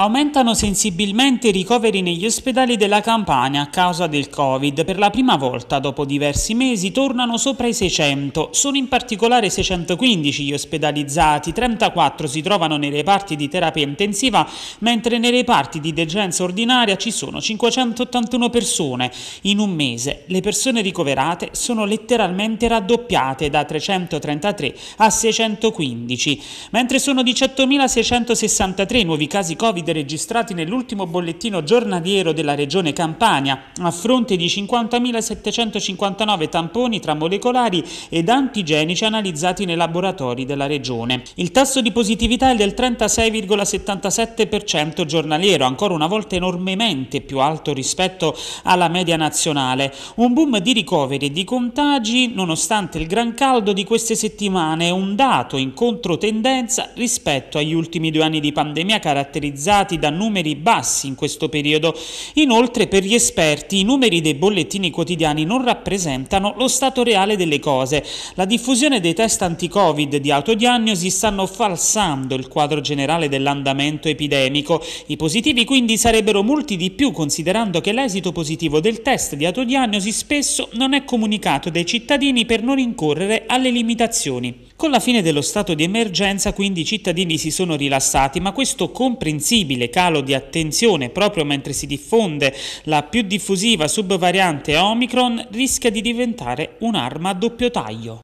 Aumentano sensibilmente i ricoveri negli ospedali della Campania a causa del Covid. Per la prima volta dopo diversi mesi tornano sopra i 600. Sono in particolare 615 gli ospedalizzati, 34 si trovano nei reparti di terapia intensiva, mentre nei reparti di degenza ordinaria ci sono 581 persone. In un mese le persone ricoverate sono letteralmente raddoppiate da 333 a 615, mentre sono 18.663 nuovi casi Covid registrati nell'ultimo bollettino giornaliero della regione Campania, a fronte di 50.759 tamponi tra molecolari ed antigenici analizzati nei laboratori della regione. Il tasso di positività è del 36,77% giornaliero, ancora una volta enormemente più alto rispetto alla media nazionale. Un boom di ricoveri e di contagi nonostante il gran caldo di queste settimane, un dato in controtendenza rispetto agli ultimi due anni di pandemia caratterizzati aumentati da numeri bassi in questo periodo. Inoltre, per gli esperti, i numeri dei bollettini quotidiani non rappresentano lo stato reale delle cose. La diffusione dei test anti-Covid di autodiagnosi stanno falsando il quadro generale dell'andamento epidemico. I positivi quindi sarebbero molti di più considerando che l'esito positivo del test di autodiagnosi spesso non è comunicato dai cittadini per non incorrere alle limitazioni. Con la fine dello stato di emergenza quindi i cittadini si sono rilassati, ma questo comprensibile possibile calo di attenzione proprio mentre si diffonde la più diffusiva subvariante Omicron rischia di diventare un'arma a doppio taglio.